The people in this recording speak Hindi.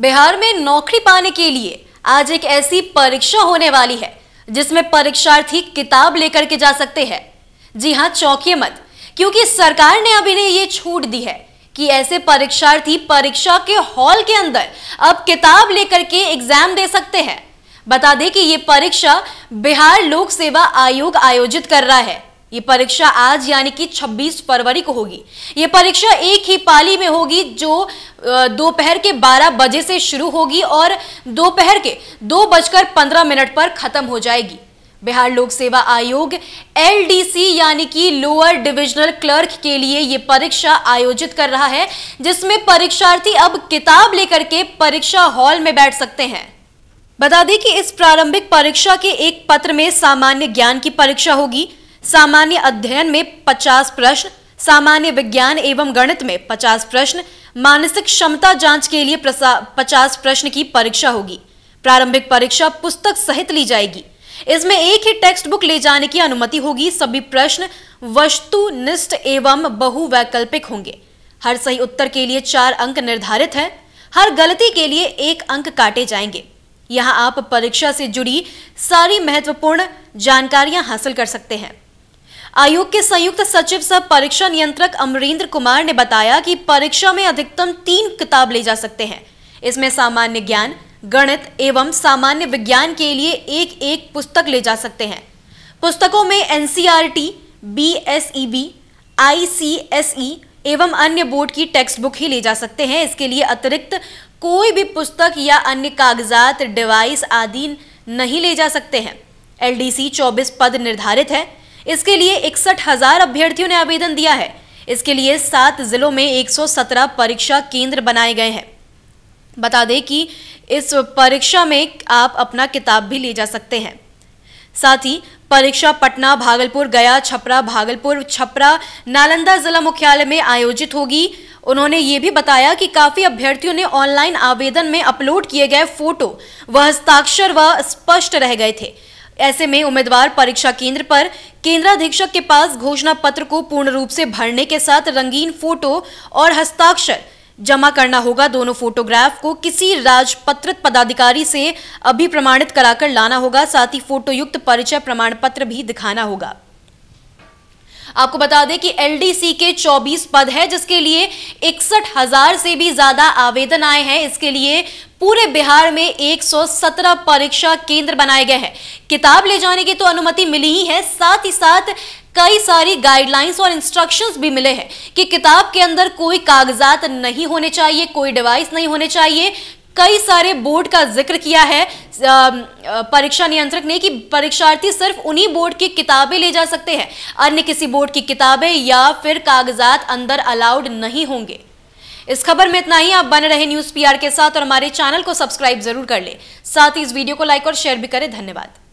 बिहार में नौकरी पाने के लिए आज एक ऐसी परीक्षा होने वाली है जिसमें परीक्षार्थी किताब लेकर के जा सकते हैं जी हाँ चौकी मत क्योंकि सरकार ने अब इन्हें ये छूट दी है कि ऐसे परीक्षार्थी परीक्षा के हॉल के अंदर अब किताब लेकर के एग्जाम दे सकते हैं बता दें कि ये परीक्षा बिहार लोक सेवा आयोग आयोजित कर रहा है ये परीक्षा आज यानी कि 26 फरवरी को होगी ये परीक्षा एक ही पाली में होगी जो दोपहर के 12 बजे से शुरू होगी और दोपहर के दो बजकर पंद्रह मिनट पर खत्म हो जाएगी बिहार लोक सेवा आयोग एलडीसी यानी कि लोअर डिविजनल क्लर्क के लिए ये परीक्षा आयोजित कर रहा है जिसमें परीक्षार्थी अब किताब लेकर के परीक्षा हॉल में बैठ सकते हैं बता दें कि इस प्रारंभिक परीक्षा के एक पत्र में सामान्य ज्ञान की परीक्षा होगी सामान्य अध्ययन में 50 प्रश्न सामान्य विज्ञान एवं गणित में 50 प्रश्न मानसिक क्षमता जांच के लिए 50 प्रश्न की परीक्षा होगी प्रारंभिक परीक्षा पुस्तक सहित ली जाएगी इसमें एक ही टेक्स्ट बुक ले जाने की अनुमति होगी सभी प्रश्न वस्तुनिष्ठ एवं बहुवैकल्पिक होंगे हर सही उत्तर के लिए चार अंक निर्धारित हैं हर गलती के लिए एक अंक काटे जाएंगे यहाँ आप परीक्षा से जुड़ी सारी महत्वपूर्ण जानकारियां हासिल कर सकते हैं आयोग के संयुक्त सचिव सह परीक्षा नियंत्रक अमरेंद्र कुमार ने बताया कि परीक्षा में अधिकतम तीन किताब ले जा सकते हैं इसमें सामान्य ज्ञान गणित एवं सामान्य विज्ञान के लिए एक एक पुस्तक ले जा सकते हैं पुस्तकों में एनसीआरटी बीएसईबी, आईसीएसई एवं अन्य बोर्ड की टेक्स्ट बुक ही ले जा सकते हैं इसके लिए अतिरिक्त कोई भी पुस्तक या अन्य कागजात डिवाइस आदि नहीं ले जा सकते हैं एलडीसी 24 पद निर्धारित है इसके लिए इकसठ हजार अभ्यर्थियों ने आवेदन दिया है इसके लिए सात जिलों में 117 परीक्षा केंद्र बनाए गए हैं बता दें कि इस परीक्षा में आप अपना किताब भी ले जा सकते हैं साथ ही परीक्षा पटना भागलपुर गया छपरा भागलपुर छपरा नालंदा जिला मुख्यालय में आयोजित होगी उन्होंने ये भी बताया कि काफी अभ्यर्थियों ने ऑनलाइन आवेदन में अपलोड किए गए फोटो व हस्ताक्षर व स्पष्ट रह गए थे ऐसे में उम्मीदवार परीक्षा केंद्र पर केंद्राधीक्षक के पास घोषणा पत्र को पूर्ण रूप से भरने के साथ रंगीन फोटो और हस्ताक्षर जमा करना होगा दोनों फोटोग्राफ को किसी राजपत्रित पदाधिकारी से अभी प्रमाणित कराकर लाना होगा साथ ही फोटोयुक्त परिचय प्रमाण पत्र भी दिखाना होगा आपको बता दें कि एलडीसी के 24 पद है जिसके लिए इकसठ हजार से भी ज्यादा आवेदन आए हैं इसके लिए पूरे बिहार में 117 परीक्षा केंद्र बनाए गए हैं किताब ले जाने की तो अनुमति मिली ही है साथ ही साथ कई सारी गाइडलाइंस और इंस्ट्रक्शंस भी मिले हैं कि किताब के अंदर कोई कागजात नहीं होने चाहिए कोई डिवाइस नहीं होने चाहिए कई सारे बोर्ड का जिक्र किया है परीक्षा नियंत्रक ने कि परीक्षार्थी सिर्फ उन्हीं बोर्ड की किताबें ले जा सकते हैं अन्य किसी बोर्ड की किताबें या फिर कागजात अंदर अलाउड नहीं होंगे इस खबर में इतना ही आप बने रहे न्यूज पीआर के साथ और हमारे चैनल को सब्सक्राइब जरूर कर ले साथ ही इस वीडियो को लाइक और शेयर भी करें धन्यवाद